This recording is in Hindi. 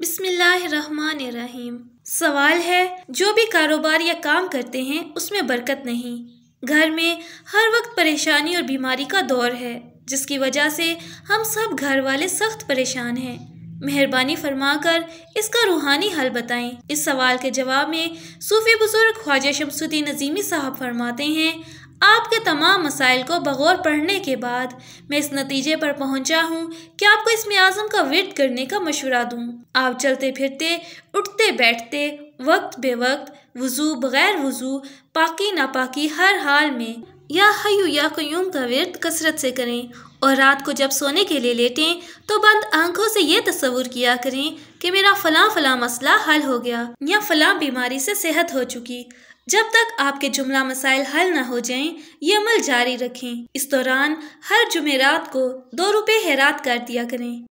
बिस्मिल्लाहिर्रहमानिर्रहीम सवाल है जो भी कारोबार या काम करते हैं उसमें बरकत नहीं घर में हर वक्त परेशानी और बीमारी का दौर है जिसकी वजह से हम सब घर वाले सख्त परेशान हैं मेहरबानी फरमाकर इसका रूहानी हल बताएं इस सवाल के जवाब में सूफी बुजुर्ग ख्वाजा शमसुद्दीन नजीमी साहब फरमाते हैं आपके तमाम मसाइल को बगौर पढ़ने के बाद मैं इस नतीजे पर पहुंचा हूं कि आपको इसमें आज़म का विरद करने का मशवरा दूं। आप चलते फिरते उठते बैठते वक्त बेवक्त वज़ू बग़ैर वज़ू पाकी नापाकी हर हाल में या हयू या क्यूम का व्यर्थ कसरत से करें और रात को जब सोने के लिए लेटें तो बंद आंखों से ये तस्वूर किया करें कि मेरा फला फला मसला हल हो गया या फला बीमारी से सेहत हो चुकी जब तक आपके जुमला मसाइल हल ना हो जाएं, ये अमल जारी रखें इस दौरान हर जुमेरात को दो रुपये हैरात कर दिया करें